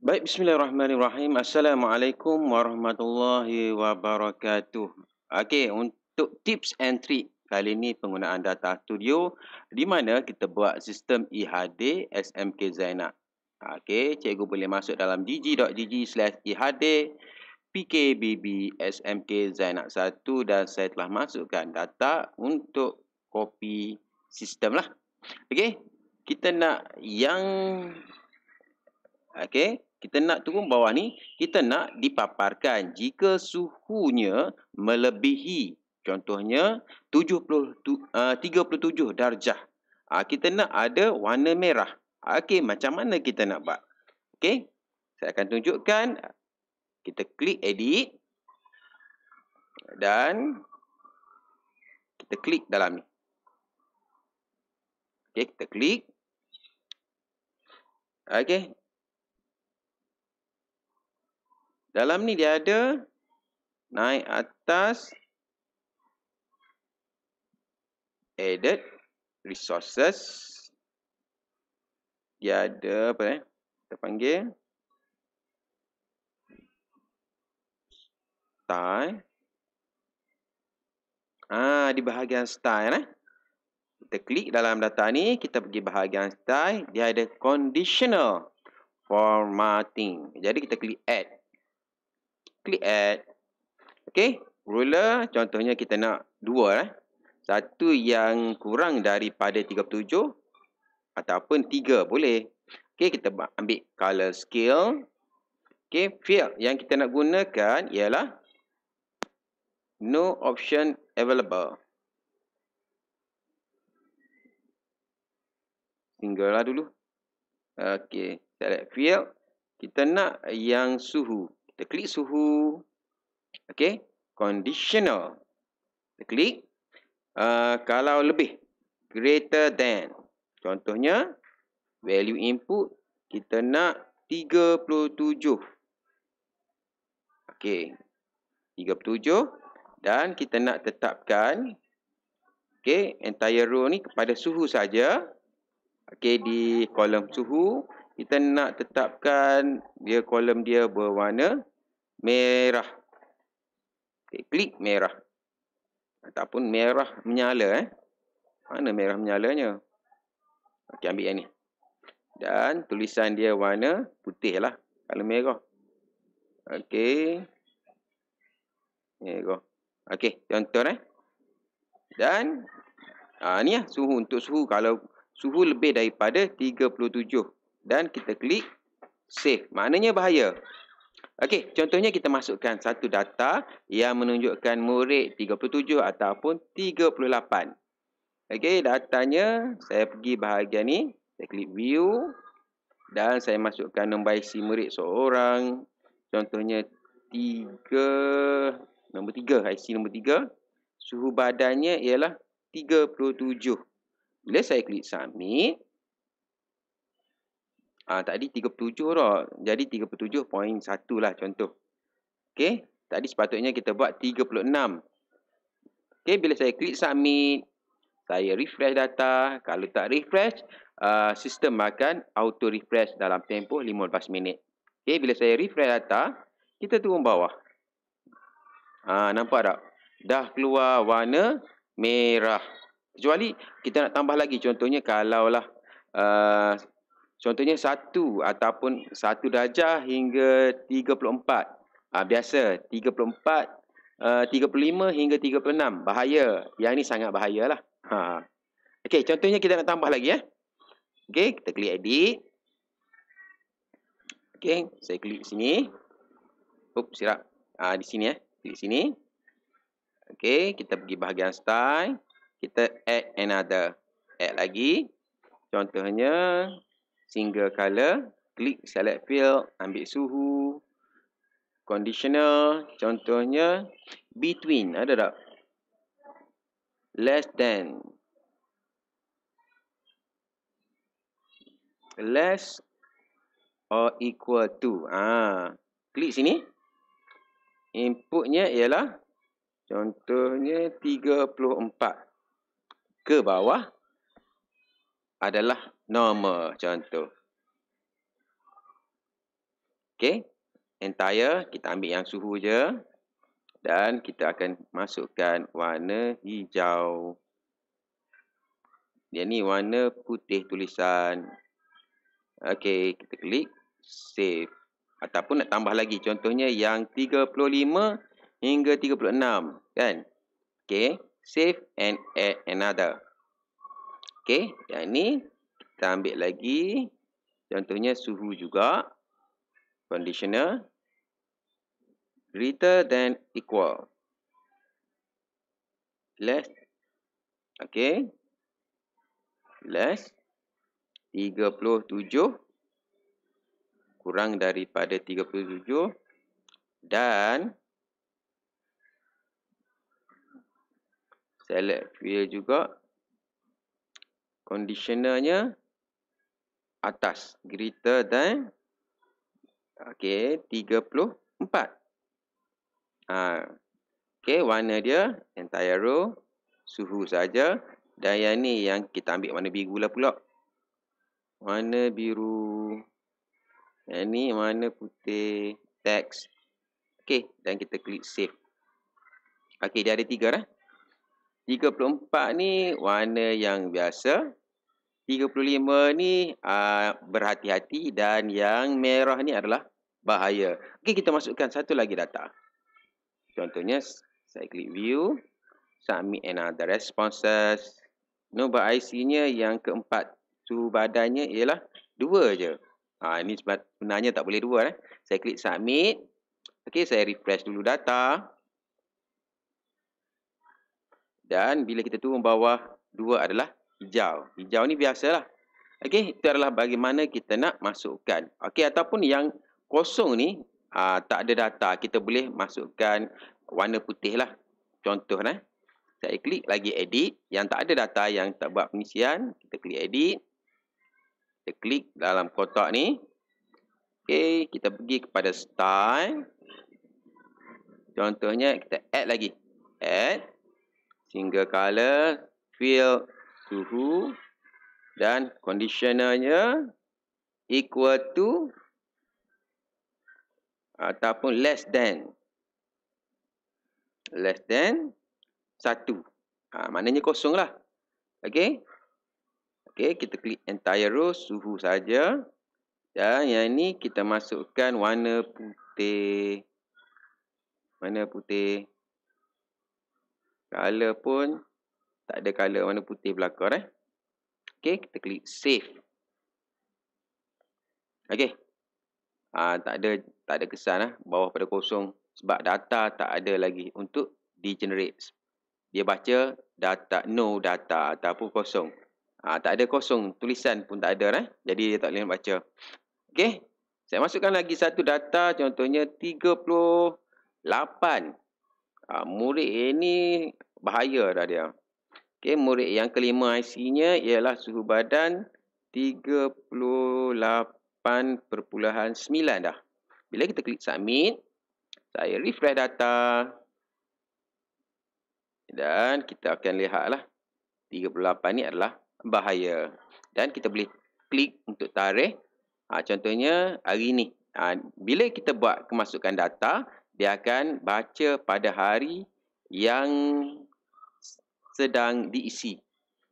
Baik, bismillahirrahmanirrahim. Assalamualaikum warahmatullahi wabarakatuh. Okey, untuk tips and trick kali ini penggunaan data studio di mana kita buat sistem IHD SMK Zainab. Okey, cikgu boleh masuk dalam gg.gg slash IHD PKBB SMK Zainab 1 dan saya telah masukkan data untuk copy sistem lah. Okey, kita nak yang... Okey, kita nak turun bawah ni, kita nak dipaparkan jika suhunya melebihi contohnya 37 eh, darjah. Ah, kita nak ada warna merah. Ah, okey, macam mana kita nak buat? Okey, saya akan tunjukkan. Kita klik edit. Dan kita klik dalam ni. Okey, kita klik. Okey, Dalam ni dia ada naik atas added resources. Dia ada apa eh? Kita panggil style. Ah di bahagian style kan eh. Kita klik dalam data ni, kita pergi bahagian style, dia ada conditional formatting. Jadi kita klik add. Klik add. Okay. Ruler. Contohnya kita nak dua. Eh. Satu yang kurang daripada 37. Ataupun tiga boleh. Okay. Kita ambil color scale. Okay. Field yang kita nak gunakan ialah. No option available. Single lah dulu. Okay. Select field. Kita nak yang suhu. The klik suhu. Okay. Conditional. the klik. Uh, ah, kalau lebih. Greater than. Contohnya. Value input. Kita nak 37. Okay. 37. Dan kita nak tetapkan. Okay. Entire row ni kepada suhu saja. Okay. Di kolom suhu kita nak tetapkan dia kolom dia berwarna merah. Okay, klik merah. Ataupun merah menyala. Eh. Mana merah menyalanya? Okey, ambil yang ni. Dan tulisan dia warna putih lah. Kalau merah. Okey. Merah. Okey, contoh eh. Dan aa, ha, ni lah suhu. Untuk suhu, kalau suhu lebih daripada 37 dan kita klik save. Maknanya bahaya. Okey, contohnya kita masukkan satu data yang menunjukkan murid 37 ataupun 38. Okey, datanya saya pergi bahagian ni, saya klik view dan saya masukkan nombor isi murid seorang. Contohnya 3 nombor 3, Isi nombor 3. Suhu badannya ialah 37. Bila saya klik submit, Ah tadi 37 dah. Jadi 37.1 lah contoh. Okey, tadi sepatutnya kita buat 36. Okey, bila saya klik submit, saya refresh data. Kalau tak refresh, uh, sistem akan auto refresh dalam tempoh 15 minit. Okey, bila saya refresh data, kita turun bawah. Ah nampak tak? Dah keluar warna merah. Kecuali kita nak tambah lagi contohnya kalaulah uh, Contohnya satu ataupun satu darjah hingga 34. Ha, ah, biasa 34, uh, 35 hingga 36. Bahaya. Yang ini sangat bahayalah. Ha. Okey, contohnya kita nak tambah lagi. Eh. Okey, kita klik edit. Okey, saya klik sini. Up, sirap. Ha, di sini eh. Klik sini. Okey, kita pergi bahagian style. Kita add another. Add lagi. Contohnya, Single color, klik select field, ambil suhu, conditional, contohnya between, ada tak? Less than. Less or equal to. Ah, Klik sini. Inputnya ialah contohnya 34 ke bawah adalah nama contoh. Okay. Entire kita ambil yang suhu je. Dan kita akan masukkan warna hijau. Dia ni warna putih tulisan. Okay. Kita klik save. Ataupun nak tambah lagi. Contohnya yang 35 hingga 36. Kan? Okay. Save and add another. Okay. Yang ni kita ambil lagi. Contohnya suhu juga. Conditional. Greater than equal. Less. Okay. Less. 37. Kurang daripada 37. Dan. Select fuel juga. conditionalnya atas. Greater than okay, 34. Ha. Okay, warna dia entire row suhu saja dan yang ni yang kita ambil warna biru lah pula. Warna biru. Yang ni warna putih. Text. Okay. Dan kita klik save. Okay. Dia ada tiga lah. 34 ni warna yang biasa. 35 ni uh, berhati-hati dan yang merah ni adalah bahaya. Okey, kita masukkan satu lagi data. Contohnya, saya klik view. Submit and other responses. Nombor IC-nya yang keempat. Su badannya ialah dua je. Ah ini sebenarnya tak boleh dua. Eh. Saya klik submit. Okey, saya refresh dulu data. Dan bila kita turun bawah, dua adalah hijau. Hijau ni biasalah. Okey, itu adalah bagaimana kita nak masukkan. Okey, ataupun yang kosong ni aa, ah, tak ada data, kita boleh masukkan warna putih lah. Contoh lah. Eh. Saya klik lagi edit. Yang tak ada data yang tak buat pengisian, kita klik edit. Kita klik dalam kotak ni. Okey, kita pergi kepada style. Contohnya kita add lagi. Add. Single color. Fill suhu dan conditionernya equal to ataupun less than less than 1 ha, maknanya kosong lah ok Okay kita klik entire row suhu saja dan yang ini kita masukkan warna putih warna putih color pun tak ada colour warna putih belakang eh. Okay, kita klik save. Okay. Aa, ha, tak ada tak ada kesan lah. Bawah pada kosong. Sebab data tak ada lagi untuk degenerate. Dia baca data no data ataupun kosong. Ah ha, Tak ada kosong. Tulisan pun tak ada lah. Jadi dia tak boleh baca. Okay. Saya masukkan lagi satu data. Contohnya 38. Aa, ha, murid ini eh, bahaya dah dia. Okey, murid yang kelima IC-nya ialah suhu badan 38.9 dah. Bila kita klik submit, saya refresh data. Dan kita akan lihatlah 38 ni adalah bahaya. Dan kita boleh klik untuk tarikh. Ha, contohnya hari ni. Ha, bila kita buat kemasukan data, dia akan baca pada hari yang sedang diisi.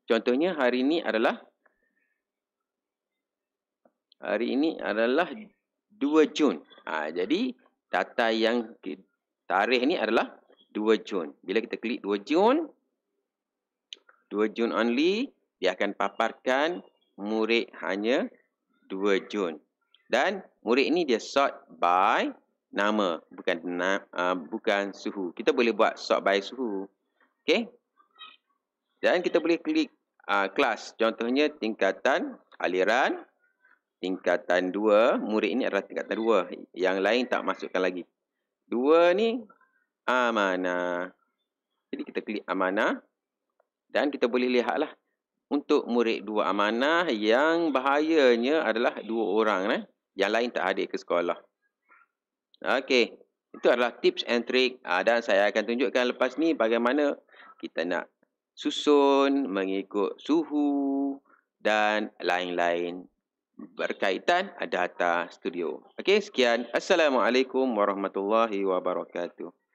Contohnya hari ini adalah hari ini adalah 2 Jun. Ha, jadi data yang tarikh ni adalah 2 Jun. Bila kita klik 2 Jun 2 Jun only dia akan paparkan murid hanya 2 Jun. Dan murid ni dia sort by nama bukan na, uh, bukan suhu. Kita boleh buat sort by suhu. Okey. Dan kita boleh klik uh, kelas. Contohnya tingkatan aliran. Tingkatan 2. Murid ini adalah tingkatan 2. Yang lain tak masukkan lagi. 2 ni amanah. Jadi kita klik amanah. Dan kita boleh lihatlah. Untuk murid 2 amanah yang bahayanya adalah 2 orang. Eh? Yang lain tak hadir ke sekolah. Okey. Itu adalah tips and trick. Uh, dan saya akan tunjukkan lepas ni bagaimana kita nak susun, mengikut suhu dan lain-lain berkaitan data studio. Okey, sekian. Assalamualaikum warahmatullahi wabarakatuh.